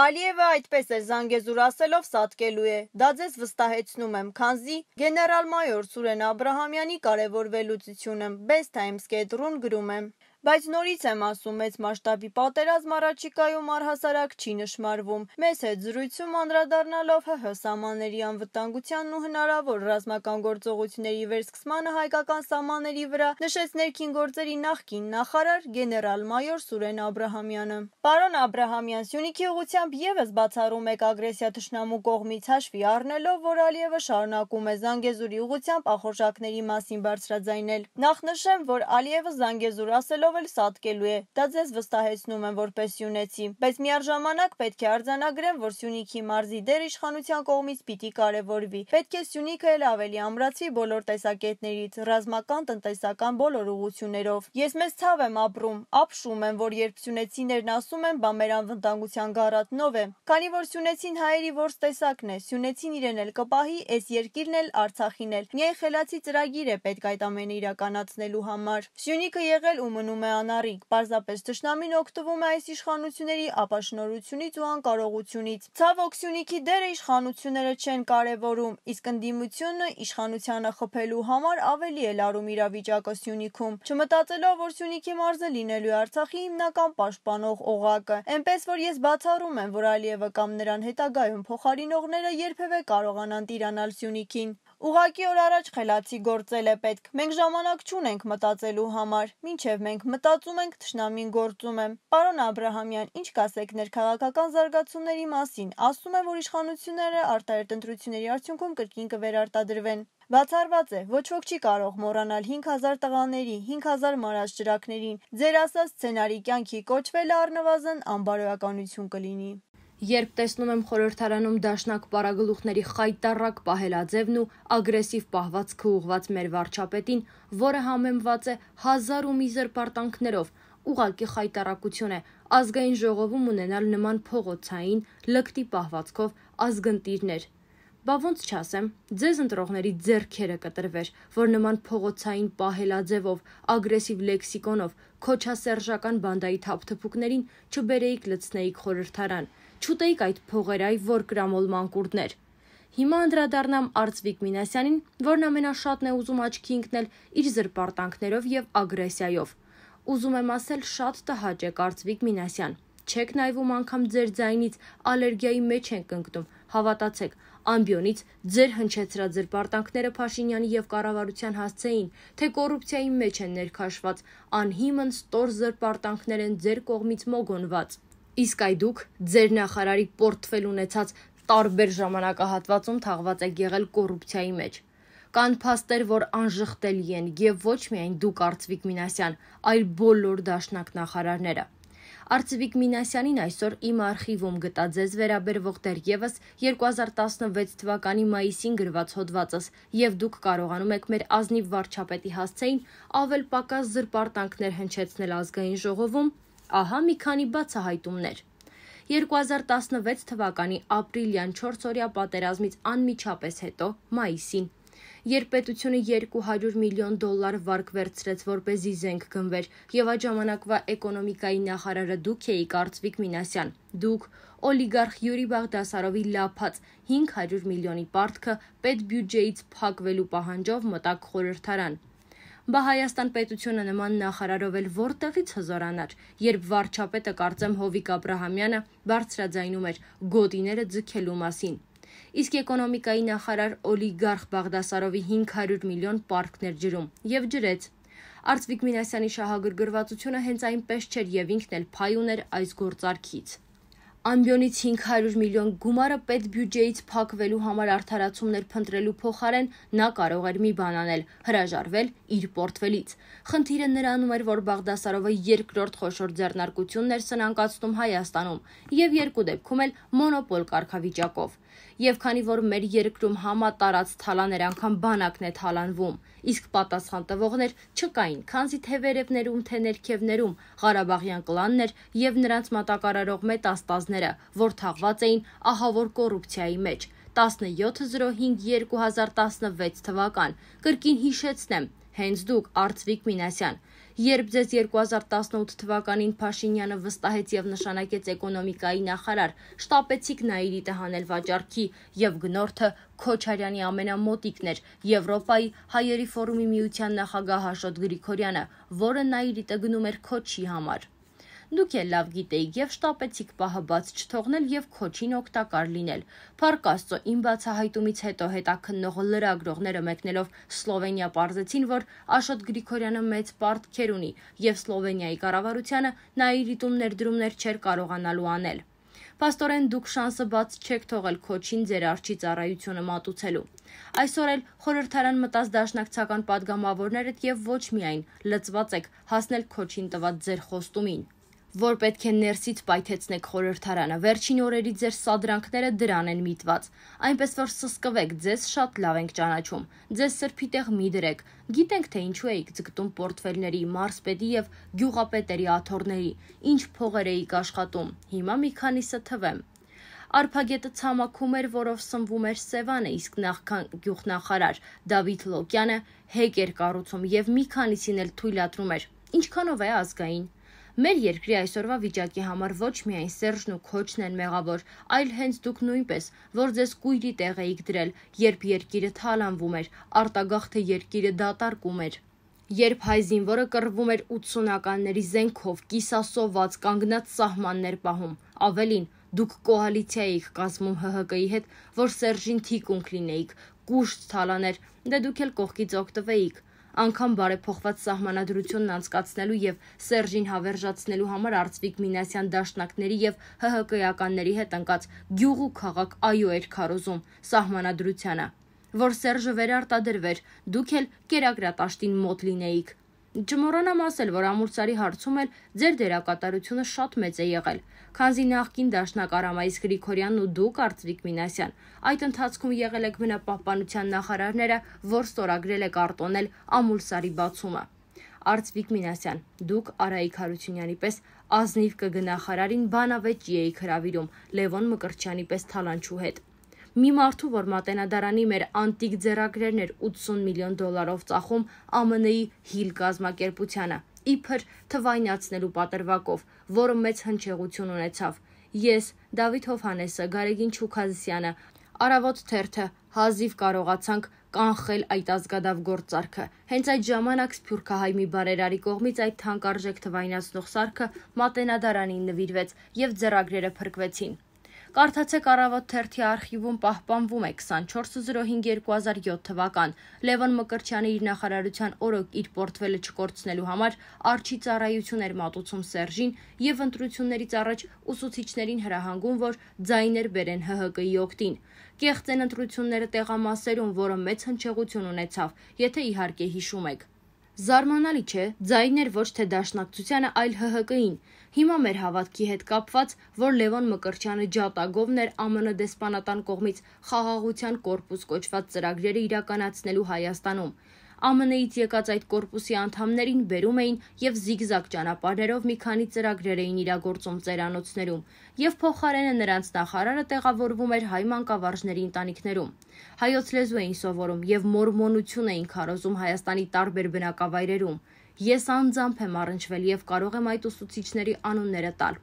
Ալիևը այդպես էր Զանգեզուր ասելով սատկելու է։ Դա ձեզ վստահեցնում եմ, քանզի գեներալ-մայոր Սուրեն Աբրահամյանի կարևոր վերլուծությունը Best Times.ru-ն գրում է. Բայց նորից եմ ասում, մեծ մասշտաբի պատերազմ առաջիկայում առհասարակ չի նշмарվում։ Մեզ հետ զրույցում անդրադառնալով ՀՀ սահմանների անվտանգությանն ու հնարավոր ռազմական գործողությունների վերսկսմանը հայկական սահմանների վրա, նշեց ներքին գործերի նախկին նախարար գեներալ-մայոր Սուրեն Աբ รา համյանը։ Պարոն Աբ รา համյան Սյունիքի ուղությամբ եւս բացառում եք ագրեսիա թշնամու կողմից հաշվի առնելով, որ Ալիևը շարունակում է Զանգեզուրի ուղությամբ ախորժակների մասին բարձրաձայնել։ Նախ նշեմ, որ Ալիևը Զանգեզուր ասելով դրանով էլ սատկելու է։ Դա ձեզ վստահեցնում եմ որպես սյունեցի, բայց միաժամանակ պետք է արձանագրեմ, որ Սյունիքի մարզի դեր իշխանության կողմից պիտի կարևորվի։ Պետք է Սյունիքը էլ ավելի ամրացվի բոլոր տեսակետներից, ռազմական, տնտեսական բոլոր ուղություններով։ Ես մեզ ցավ եմ ապրում, ապշում եմ, որ երբ սյունեցիներն ասում են, բա մեր անվտանգության գարատնով է, քանի որ սյունեցին հայերի որս տեսակն է, սյունեցին իրեն էլ կպահի, այս երկիրն էլ Արցախին էլ։ Միայն խելացի ծրագիր է պետք այդ ամենը իրականացնելու համար։ Սյունիքը եղել ու մնում է անառիկ։ Պարզապես ճշնամին օգտվում է այս իշխանությունների ապաշնորությունից ու անկարողությունից։ Ցավ Օքսյունիքի դերը իշխանությունները չեն կարևորում, իսկ ընդդիմությունը իշխանությանը խփելու համար ավելի է լարում իրավիճակը Սյունիքում, չմտածելով, որ Սյունիքի մարզը լինելու է Արցախի հիմնական պաշտպանող օղակը։ Էնպես որ ես բացառում եմ, որ Ալիևը կամ նրան հետագայում փոխարինողները երբևէ կարողանան տիրանալ Սյունիքին։ Ուղղակի օր առաջ խելացի գործել է պետք։ Մենք ժամանակ չունենք մտածելու համար։ Մինչև մենք մտածում ենք, ճշնամին գործում է։ Պարոն Աբրահամյան, ինչ կասեք ներքաղաքական զարգացումների մասին։ Ասում է, որ իշխանությունները արտահերտ ընտրությունների արդյունքում կրկին կվերարտադրվեն։ Բացառված է, ոչ ոք չի կարող մոռանալ 5000 տղաների, 5000 մարած ճրակներին։ Ձեր ասած սցենարի կյանքի կոչվելը առնվազն անբարոյականություն կլինի։ Երբ տեսնում եմ խորհրդարանում դաշնակ պարագլուխների խայտարակ պահելաձևն ու ագրեսիվ պահվածքը ուղված մեր վարչապետին, որը համեմված է հազար ու մի զրպարտանքներով, ուղակի խայտարակություն է ազգային ժողովում ունենալ նման փողոցային, լկտի պահվածքով ազգընտիրներ։ Բա ոնց չասեմ, ձեզ ընտրողների ձերքերը կտրվեր, որ նման փողոցային պահելաձևով, ագրեսիվ լեքսիկոնով, քոչասերժական բանդայի թափթփուկներին չբերեիք լցնեիք խորհրդարան։ Չուտեիք այդ փողերայ, որ գրամոլ մանկուրդներ։ Հիմա անդրադառնամ Արծվիկ Մինասյանին, որն ամենաշատն է ուզում աչքի ընկնել իր զրպարտանքներով եւ ագրեսիայով։ Ուզում եմ ասել, շատ տհաճ է Արծվիկ Մինասյան։ Չեք նայվում անգամ ձեր ձայնից ալերգիայի մեջ ենք ընկնում, հավատացեք, ամբիոնից ձեր հնչեցրա ձեր պարտանքները Փաշինյանի եւ կառավարության հասցեին, թե կոռուպցիայի մեջ են ներքաշված, անհիմն ստոր զրպարտանքներ են ձեր կողմից մոգոնված։ Իսկ այ դուք ձեր նախարարի պորտֆել ունեցած տարբեր ժամանակահատվածում թաղված եք եղել կոռուպցիայի մեջ։ Կան փաստեր, որ անժխտելի են եւ ոչ միայն դուք Արծվիկ Մինասյան, այլ բոլոր դաշնակ նախարարները։ Արծվիկ Մինասյանին այսօր իմ արխիվում գտա ձեզ վերաբերվող դերևս 2016 թվականի մայիսին գրված հոդվածս, եւ դուք կարողանում եք մեր ազնիվ վարչապետի հասցեին ավել պակաս զրպարտանքներ հնչեցնել ազգային ժողովում Ահա մի քանի բացահայտումներ։ 2016 թվականի ապրիլյան 4-օրյա պատերազմից անմիջապես հետո մայիսին երբ պետությունը 200 միլիոն դոլար վարկ վերցրեց որպեսզի զենք գնվեր եւ այդ ժամանակվա էկոնոմիկայի նախարարը դուք էիք Արծվիկ Մինասյան դուք օլիգարխ Յուրի Բաղդասարովի լափած 500 միլիոնի պարտքը պետ բյուջեից փակվելու պահանջով մտակ խորհրդարան Բա Հայաստան պետությունը նման նախարարով էլ որտեղից հզորանար, երբ վարչապետը կարծեմ Հովիկ Աբ รา համյանը բարձրաձայնում էր գոտիները ձգելու մասին։ Իսկ էկոնոմիկայի նախարար Օլիգարխ Բաղդասարովի 500 միլիոն պարկներ ջրում եւ ջրեց Արծվիկ Մինասյանի շահագրգռվածությունը հենց այնպես չէր եւ ինքն էլ փայուն էր այս գործարքից։ Ամբիոնից 500 միլիոն գումարը պետբյուջեից փակվելու համար արդարացումներ փնտրելու փոխարեն նա կարող էր մի բան անել՝ հրաժարվել իր պորտֆելից։ Խնդիրը նրանում էր, որ Բաղդասարովը երկրորդ խոշոր ձեռնարկությունն էր սնանկացնում Հայաստանում եւ երկու դեպքում էլ մոնոպոլ կարգավիճակով։ Եվ քանի որ մեր երկրում համատարած թալաներ անգամ բանակն է թալանվում, իսկ պատասխան տվողներ չկային, քանզի թե վերևներում, թե ներքևներում Ղարաբաղյան կլաններ եւ նրանց մատակարարող մետաստազները, որ թաղված էին ահավոր կոռուպցիայի մեջ։ 1705 2016 թվական։ Կրկին հիշեցնեմ, հենց դուք Արծվիկ Մինասյան Երբ ձեզ 2018 թվականին Փաշինյանը վստահեց եւ նշանակեց էկոնոմիկայի նախարար, շտապեցիք նա իր իտը հանել վաճառքի եւ գնորդը Քոչարյանի ամենամոտիկն էր Եվրոպայի հայերի ֆորումի միության նախագահ Հաշոտ Գրիգորյանը, որը նա իր իտը գնում էր Քոչի համար։ Դուք էլ լավ գիտեիք եւ շտապեցիք պահը բաց չթողնել եւ քոչին օգտակար լինել։ Փառք Աստծո, իմ բացահայտումից հետո հետաքննողը լրագրողները մեկնելով Սլովենիա պարզեցին, որ Աշոտ Գրիգորյանը մեծ պարտքեր ունի եւ Սլովենիայի կառավարությունը նա իր իտում ներդրումներ չէր կարողանալու անել։ Պաստորեն դուք շանսը բաց չեք թողել քոչին ձեր արջի ծառայությունը մատուցելու։ Այսօր էլ խորհրդարան մտած դաշնակցական падգամավորներդ եւ ոչ միայն լծված եք հասնել քոչին տված ձեր խոստումին որ պետք է ներսից պայթեցնեք խորհրդարանը։ Վերջին օրերի ձեր սադրանքները դրան են միտված, այնպես որ սսկվեք, ձեզ շատ լավ ենք ճանաչում։ Ձեզ սրբի տեղ մի դրեք։ Գիտենք թե ինչու էիք ձգտում պորտֆելների, մարսպետի եւ գյուղապետերի աթոռների, ինչ փողեր էիք աշխատում։ Հիմա մի քանիսը թվեմ։ Արփագետը ցամաքում էր, որով սնվում էր Սևանը, իսկ նախքան գյուղնախարար Դավիթ Լոկյանը հեկ էր կառուցում եւ մի քանիսին էլ թույլատրում էր։ Ինչքանով է ազգային Մեր երկրի այսօրվա վիճակի համար ոչ միայն Սերժն ու Քոչն են մեղավոր, այլ հենց դուք նույնպես, որ ձեզ կույրի տեղ էիք դրել, երբ երկիրը թալանվում էր, արտագաղթը երկիրը դատարկում էր երբ հայ զինվորը կռվում էր 80-ականների զենքով, կիսասոված կանգնած սահմաններ պահում, ավելին դուք կոալիցիա էիք կազմում ՀՀԿ-ի հետ, որ Սերժին թիկունք լինեիք, կուշտ թալաներ, դե դուք էլ կողքից օգտվեիք անգամ բարեփոխված սահմանադրությունն անցկացնելու եւ Սերժին հավերժացնելու համար Արծվիկ Մինասյան դաշնակների եւ ՀՀԿ-ականների հետ ընկած գյուղ ու քաղաք այո էր քարոզում սահմանադրությանը, որ Սերժը վերարտադրվեր, դուք էլ կերակրատաշտին մոտ լինեիք։ Չմոռանամ ասել, որ Ամուրցարի հարցում էլ ձեր դերակատարությունը շատ մեծ է եղել։ Քանզի նախկին դաշնակ Արամայիս Գրիգորյանն ու դուք Արծրիկ Մինասյան, այդ ընթացքում եղել եք մնապահպանության նախարարները, որ ստորագրել եք արտոնել Ամուրցարի բացումը։ Արծվիկ Մինասյան, դուք Արայիկ Հարությունյանի պես ազնիվ կգնախարարին բանավեճ էիք հրավիրում Լևոն Մկրտչյանի պես թալանչու հետ։ Մի մարդու, որ Մատենադարանի մեր անտիկ ձեռագրերն էր 80 միլիոն դոլարով ծախում ԱՄՆ-ի հիլ կազմակերպությանը, իբր թվայնացնելու պատրվակով, որը մեծ հնչեղություն ունեցավ։ Ես, Դավիթ Հովհանեսը, Գարեգին Չուքազիսյանը, Արավոտ Թերթը հազիվ կարողացանք կանխել այդ ազգադավ գործարքը։ Հենց այդ ժամանակ Սփյուռքահայ մի բարերարի կողմից այդ թանկարժեք թվայնացնող սարքը մատենադարանին նվիրվեց եւ ձեռագրերը փրկվեցին։ Կարդացեք առավոտ թերթի արխիվում պահպանվում է 2405-2007 թվական Լևոն Մկրչյանը իր նախարարության օրոք իր պորտֆելը չկորցնելու համար արչի ծառայություն էր մատուցում Սերժին եւ ընտրություններից առաջ ուսուցիչներին հրահանգում, որ ձայներ բերեն ՀՀԿ-ի օկտին։ Կեղծեն ընտրությունները տեղամասերում, որը մեծ հնչեղություն ունեցավ, եթե իհարկե հիշում եք։ Զարմանալի չէ, ձայներ ոչ թե դաշնակցությանը, այլ ՀՀԿ-ին։ Հիմա մեր հավատքի հետ կապված, որ Լևոն Մկրտչյանը ջատագովն էր ԱՄՆ դեսպանատան կողմից խաղաղության կորպուս կոչված ծրագրերը իրականացնելու Հայաստանում։ ԱՄՆ-ից եկած այդ կորպուսի անդամներին բերում էին եւ զիգզագ ճանապարհերով մի քանի ծրագրեր էին իրագործում ծերանոցներում եւ փոխարենը նրանց նախարարը տեղավորվում էր հայ մանկավարժների ընտանիքներում։ Հայոց լեզու էին սովորում եւ մորմոնություն էին քարոզում Հայաստանի տարբեր բնակավայրերում։ Ես անձամբ եմ առնչվել եւ կարող եմ այդ ուսուցիչների անունները տալ։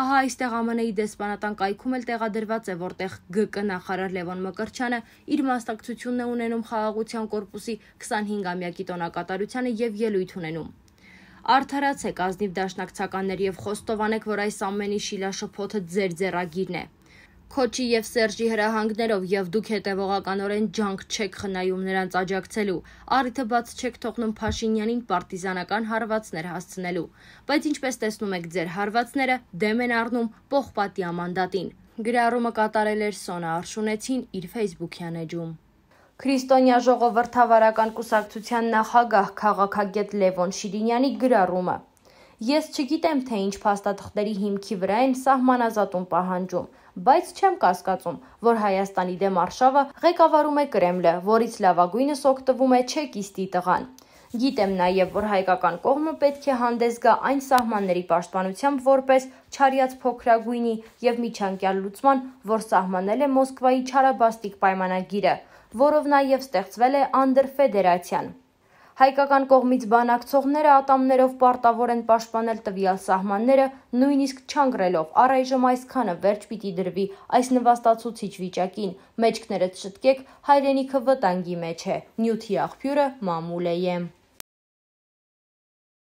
Ահա այստեղ ԱՄՆ-ի դեսպանատան կայքում էլ տեղադրված է, որտեղ ԳԿ նախարար Լևոն Մկրչյանը իր մասնակցությունն է ունենում խաղաղության կորպուսի 25-ամյակի տոնակատարությանը եւ ելույթ ունենում։ Արդարացեք ազնիվ դաշնակցականներ եւ խոստովանեք, որ այս ամենի շիլաշփոթը ձեր ձեռագիրն է։ ձեր Քոչի եւ Սերժի հրահանգներով եւ դուք հետեւողականորեն ջանք չեք խնայում նրանց աջակցելու։ Արիթը բաց չեք թողնում Փաշինյանին պարտիզանական հարվածներ հասցնելու։ Բայց ինչպես տեսնում եք, ձեր հարվածները դեմ են առնում Պողպատի ամանդատին։ Գրառումը կատարել էր Սոնա Արշունեցին իր Facebook-յան էջում։ Քրիստոնյա ժողովրդավարական կուսակցության նախագահ քաղաքագետ Լևոն Շիրինյանի գրառումը։ Ես չգիտեմ, թե ինչ փաստաթղթերի հիմքի վրա են սահմանազատում պահանջում, բայց չեմ կասկածում, որ Հայաստանի դեմ արշավը ղեկավարում է Կրեմլը, որից լավագույնս օգտվում է չեկիստի տղան։ Գիտեմ նաև, որ հայկական կողմը պետք է հանդես գա այն սահմանների պաշտպանությամբ, որպես չարյած փոքրագույնի եւ միջանկյալ լուծման, որ սահմանել է Մոսկվայի Չարաբաստիկ պայմանագիրը, որով նաև ստեղծվել է անդր ֆեդերացիան։ Հայկական կողմից բանակցողները ատամներով պարտավոր են պաշտպանել տվյալ սահմանները, նույնիսկ չանգրելով։ Առայժմ այսքանը վերջ պիտի դրվի այս նվաստացուցիչ վիճակին։ Մեջքներդ շտկեք, հայրենիքը վտանգի մեջ է։ Նյութի աղբյուրը մամուլ է եմ։